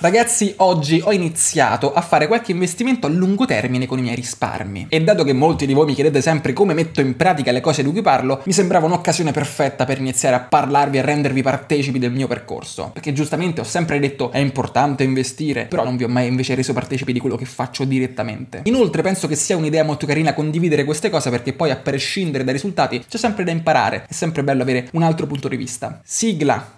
Ragazzi, oggi ho iniziato a fare qualche investimento a lungo termine con i miei risparmi. E dato che molti di voi mi chiedete sempre come metto in pratica le cose di cui parlo, mi sembrava un'occasione perfetta per iniziare a parlarvi e rendervi partecipi del mio percorso. Perché giustamente ho sempre detto è importante investire, però non vi ho mai invece reso partecipi di quello che faccio direttamente. Inoltre penso che sia un'idea molto carina condividere queste cose perché poi a prescindere dai risultati c'è sempre da imparare, è sempre bello avere un altro punto di vista. Sigla!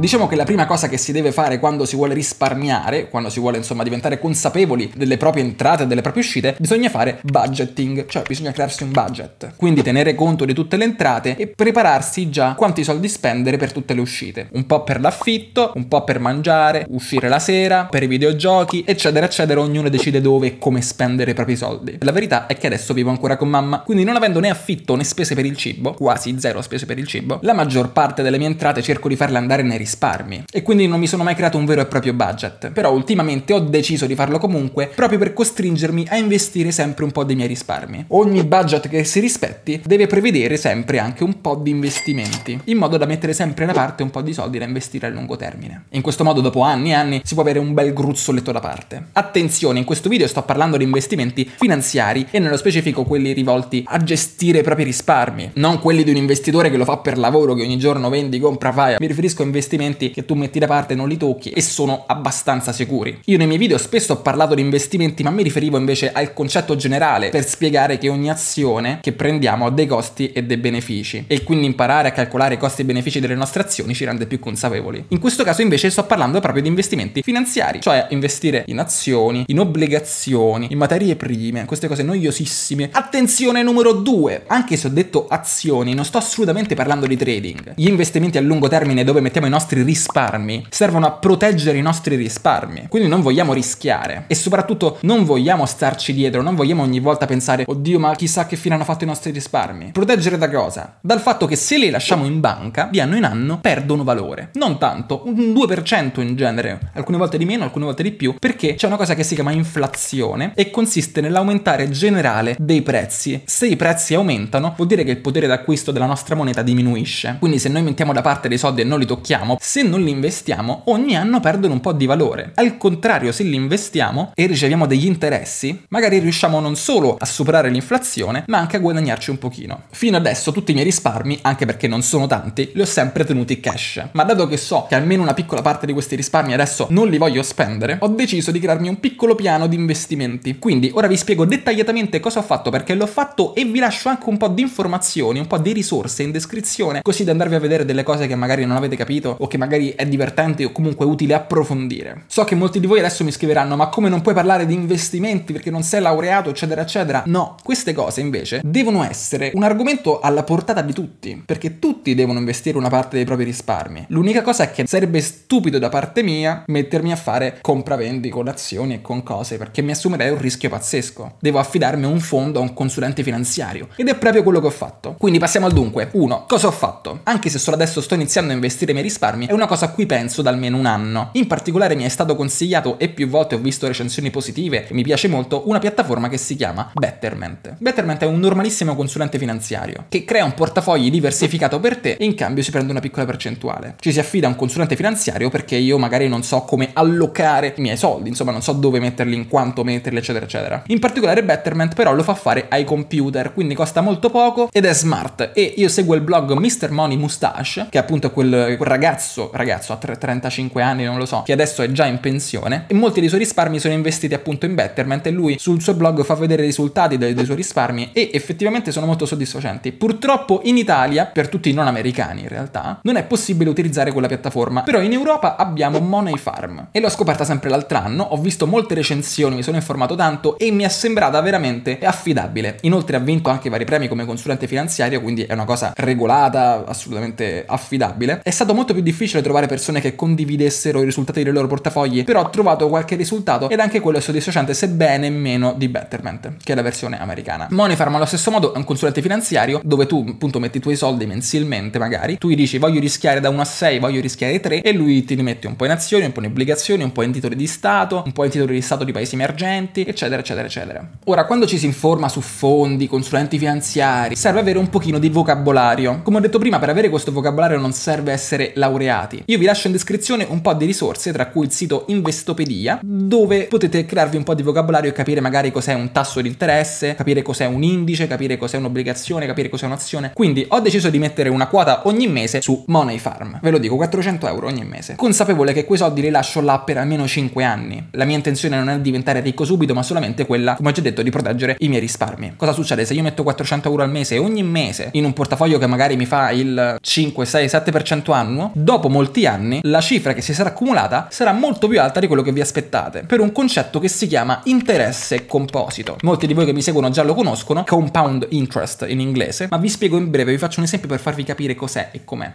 Diciamo che la prima cosa che si deve fare quando si vuole risparmiare, quando si vuole insomma diventare consapevoli delle proprie entrate e delle proprie uscite, bisogna fare budgeting, cioè bisogna crearsi un budget. Quindi tenere conto di tutte le entrate e prepararsi già quanti soldi spendere per tutte le uscite. Un po' per l'affitto, un po' per mangiare, uscire la sera, per i videogiochi, eccetera, eccetera. Ognuno decide dove e come spendere i propri soldi. La verità è che adesso vivo ancora con mamma, quindi non avendo né affitto né spese per il cibo, quasi zero spese per il cibo, la maggior parte delle mie entrate cerco di farle andare nei risparmi risparmi. E quindi non mi sono mai creato un vero e proprio budget. Però ultimamente ho deciso di farlo comunque proprio per costringermi a investire sempre un po' dei miei risparmi. Ogni budget che si rispetti deve prevedere sempre anche un po' di investimenti, in modo da mettere sempre da parte un po' di soldi da investire a lungo termine. In questo modo dopo anni e anni si può avere un bel gruzzoletto da parte. Attenzione, in questo video sto parlando di investimenti finanziari e nello specifico quelli rivolti a gestire i propri risparmi, non quelli di un investitore che lo fa per lavoro, che ogni giorno vendi, compra, fai. Mi riferisco a investimenti investimenti che tu metti da parte non li tocchi e sono abbastanza sicuri. Io nei miei video spesso ho parlato di investimenti ma mi riferivo invece al concetto generale per spiegare che ogni azione che prendiamo ha dei costi e dei benefici e quindi imparare a calcolare i costi e i benefici delle nostre azioni ci rende più consapevoli. In questo caso invece sto parlando proprio di investimenti finanziari, cioè investire in azioni, in obbligazioni, in materie prime, queste cose noiosissime. Attenzione numero due, anche se ho detto azioni non sto assolutamente parlando di trading. Gli investimenti a lungo termine dove mettiamo i nostri nostri risparmi, servono a proteggere i nostri risparmi. Quindi non vogliamo rischiare e soprattutto non vogliamo starci dietro, non vogliamo ogni volta pensare oddio ma chissà che fine hanno fatto i nostri risparmi. Proteggere da cosa? Dal fatto che se li lasciamo in banca, di anno in anno perdono valore. Non tanto, un 2% in genere, alcune volte di meno, alcune volte di più, perché c'è una cosa che si chiama inflazione e consiste nell'aumentare generale dei prezzi. Se i prezzi aumentano, vuol dire che il potere d'acquisto della nostra moneta diminuisce. Quindi se noi mettiamo da parte dei soldi e non li tocchiamo, se non li investiamo, ogni anno perdono un po' di valore. Al contrario, se li investiamo e riceviamo degli interessi, magari riusciamo non solo a superare l'inflazione, ma anche a guadagnarci un pochino. Fino adesso tutti i miei risparmi, anche perché non sono tanti, li ho sempre tenuti cash. Ma dato che so che almeno una piccola parte di questi risparmi adesso non li voglio spendere, ho deciso di crearmi un piccolo piano di investimenti. Quindi ora vi spiego dettagliatamente cosa ho fatto, perché l'ho fatto e vi lascio anche un po' di informazioni, un po' di risorse in descrizione, così da andarvi a vedere delle cose che magari non avete capito o che magari è divertente o comunque utile approfondire. So che molti di voi adesso mi scriveranno ma come non puoi parlare di investimenti perché non sei laureato eccetera eccetera. No, queste cose invece devono essere un argomento alla portata di tutti perché tutti devono investire una parte dei propri risparmi. L'unica cosa è che sarebbe stupido da parte mia mettermi a fare compravendi con azioni e con cose perché mi assumerei un rischio pazzesco. Devo affidarmi a un fondo, a un consulente finanziario ed è proprio quello che ho fatto. Quindi passiamo al dunque. 1. Cosa ho fatto? Anche se solo adesso sto iniziando a investire i miei risparmi, aiutarmi è una cosa a cui penso da almeno un anno. In particolare mi è stato consigliato e più volte ho visto recensioni positive e mi piace molto una piattaforma che si chiama Betterment. Betterment è un normalissimo consulente finanziario che crea un portafogli diversificato per te e in cambio si prende una piccola percentuale. Ci si affida a un consulente finanziario perché io magari non so come allocare i miei soldi, insomma non so dove metterli, in quanto metterli, eccetera, eccetera. In particolare Betterment però lo fa fare ai computer, quindi costa molto poco ed è smart e io seguo il blog Mr. Money Mustache, che appunto è quel, quel ragazzo ragazzo, ragazzo a 35 anni, non lo so, che adesso è già in pensione e molti dei suoi risparmi sono investiti appunto in Betterment e lui sul suo blog fa vedere i risultati dei, dei suoi risparmi e effettivamente sono molto soddisfacenti. Purtroppo in Italia, per tutti i non americani in realtà, non è possibile utilizzare quella piattaforma, però in Europa abbiamo Money Farm e l'ho scoperta sempre l'altro anno, ho visto molte recensioni, mi sono informato tanto e mi è sembrata veramente affidabile. Inoltre ha vinto anche vari premi come consulente finanziario, quindi è una cosa regolata, assolutamente affidabile. È stato molto più difficile difficile trovare persone che condividessero i risultati dei loro portafogli, però ho trovato qualche risultato ed anche quello è soddisfacente, sebbene meno di Betterment, che è la versione americana. Moneyfarm allo stesso modo è un consulente finanziario dove tu appunto metti i tuoi soldi mensilmente magari, tu gli dici voglio rischiare da 1 a 6, voglio rischiare 3 e lui ti rimette un po' in azioni, un po' in obbligazioni, un po' in titoli di Stato, un po' in titoli di Stato di paesi emergenti, eccetera, eccetera, eccetera. Ora, quando ci si informa su fondi, consulenti finanziari, serve avere un pochino di vocabolario. Come ho detto prima, per avere questo vocabolario non serve essere laureato laureati. Io vi lascio in descrizione un po' di risorse, tra cui il sito Investopedia, dove potete crearvi un po' di vocabolario e capire magari cos'è un tasso di interesse, capire cos'è un indice, capire cos'è un'obbligazione, capire cos'è un'azione. Quindi ho deciso di mettere una quota ogni mese su Money Farm. Ve lo dico, 400 euro ogni mese. Consapevole che quei soldi li lascio là per almeno 5 anni. La mia intenzione non è diventare ricco subito, ma solamente quella, come ho già detto, di proteggere i miei risparmi. Cosa succede se io metto 400 euro al mese ogni mese in un portafoglio che magari mi fa il 5, 6, 7% annuo? dopo molti anni la cifra che si sarà accumulata sarà molto più alta di quello che vi aspettate, per un concetto che si chiama interesse composito. Molti di voi che mi seguono già lo conoscono, compound interest in inglese, ma vi spiego in breve, vi faccio un esempio per farvi capire cos'è e com'è.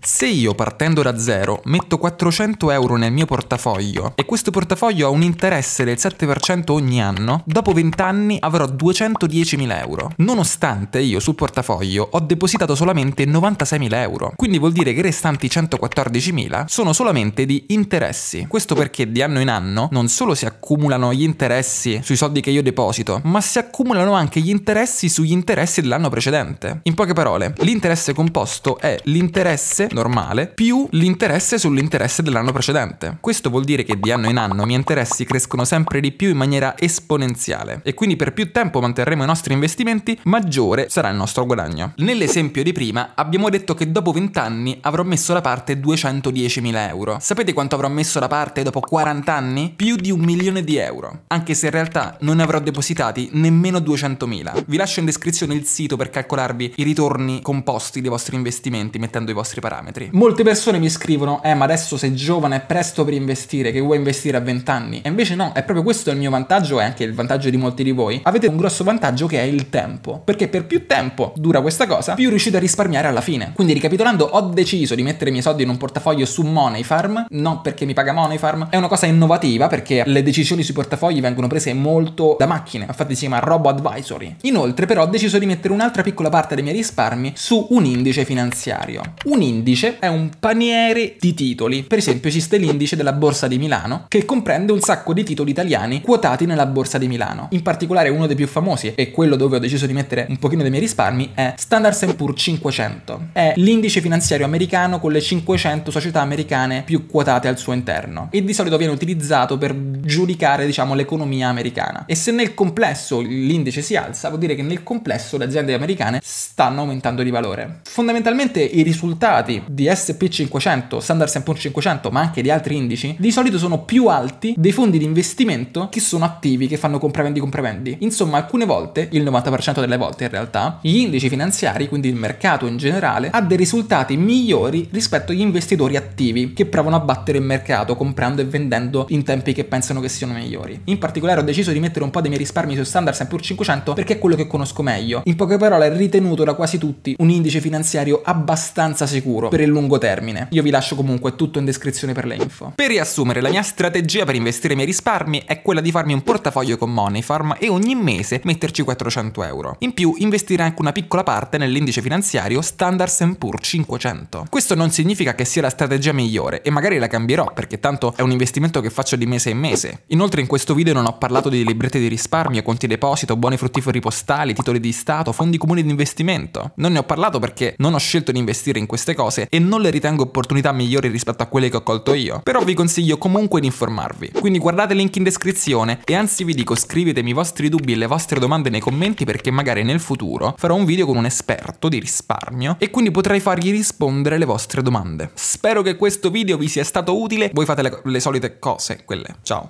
Se io partendo da zero metto 400 euro nel mio portafoglio e questo portafoglio ha un interesse del 7% ogni anno, dopo 20 anni avrò 210.000 euro. Nonostante io sul portafoglio ho depositato solamente 96.000 euro, quindi vuol dire che i restanti 114.000 sono solamente di interessi. Questo perché di anno in anno non solo si accumulano gli interessi sui soldi che io deposito, ma si accumulano anche gli interessi sugli interessi dell'anno precedente. In poche parole, l'interesse composto è l'interesse interesse normale più l'interesse sull'interesse dell'anno precedente. Questo vuol dire che di anno in anno i miei interessi crescono sempre di più in maniera esponenziale e quindi per più tempo manterremo i nostri investimenti, maggiore sarà il nostro guadagno. Nell'esempio di prima abbiamo detto che dopo 20 anni avrò messo da parte 210.000 euro. Sapete quanto avrò messo da parte dopo 40 anni? Più di un milione di euro, anche se in realtà non ne avrò depositati nemmeno 200.000. Vi lascio in descrizione il sito per calcolarvi i ritorni composti dei vostri investimenti mettendo i vostri vostri parametri. Molte persone mi scrivono, eh ma adesso sei giovane, è presto per investire, che vuoi investire a 20 anni? E invece no, è proprio questo il mio vantaggio e anche il vantaggio di molti di voi. Avete un grosso vantaggio che è il tempo, perché per più tempo dura questa cosa, più riuscite a risparmiare alla fine. Quindi ricapitolando, ho deciso di mettere i miei soldi in un portafoglio su Money Farm, non perché mi paga Money Farm, è una cosa innovativa perché le decisioni sui portafogli vengono prese molto da macchine, infatti si chiama Robo Advisory. Inoltre però ho deciso di mettere un'altra piccola parte dei miei risparmi su un indice finanziario. Un un indice è un paniere di titoli. Per esempio esiste l'indice della Borsa di Milano che comprende un sacco di titoli italiani quotati nella Borsa di Milano. In particolare uno dei più famosi e quello dove ho deciso di mettere un pochino dei miei risparmi è Standard Poor's 500. È l'indice finanziario americano con le 500 società americane più quotate al suo interno e di solito viene utilizzato per giudicare diciamo l'economia americana. E se nel complesso l'indice si alza vuol dire che nel complesso le aziende americane stanno aumentando di valore. Fondamentalmente i risultati risultati di SP500, Standard Poor's 500, ma anche di altri indici, di solito sono più alti dei fondi di investimento che sono attivi, che fanno compravendi compravendi. Insomma, alcune volte, il 90% delle volte in realtà, gli indici finanziari, quindi il mercato in generale, ha dei risultati migliori rispetto agli investitori attivi che provano a battere il mercato comprando e vendendo in tempi che pensano che siano migliori. In particolare ho deciso di mettere un po' dei miei risparmi su Standard Poor's 500 perché è quello che conosco meglio. In poche parole è ritenuto da quasi tutti un indice finanziario abbastanza sicuro sicuro per il lungo termine. Io vi lascio comunque tutto in descrizione per le info. Per riassumere, la mia strategia per investire i miei risparmi è quella di farmi un portafoglio con Moneyfarm e ogni mese metterci 400 euro. In più, investire anche una piccola parte nell'indice finanziario Standard Poor's 500. Questo non significa che sia la strategia migliore e magari la cambierò perché tanto è un investimento che faccio di mese in mese. Inoltre in questo video non ho parlato di libretti di risparmio, conti deposito, buoni fruttiferi postali, titoli di Stato, fondi comuni di investimento. Non ne ho parlato perché non ho scelto di investire in questo queste cose e non le ritengo opportunità migliori rispetto a quelle che ho colto io, però vi consiglio comunque di informarvi. Quindi guardate il link in descrizione e anzi vi dico scrivetemi i vostri dubbi e le vostre domande nei commenti perché magari nel futuro farò un video con un esperto di risparmio e quindi potrei fargli rispondere le vostre domande. Spero che questo video vi sia stato utile, voi fate le, le solite cose, quelle. Ciao!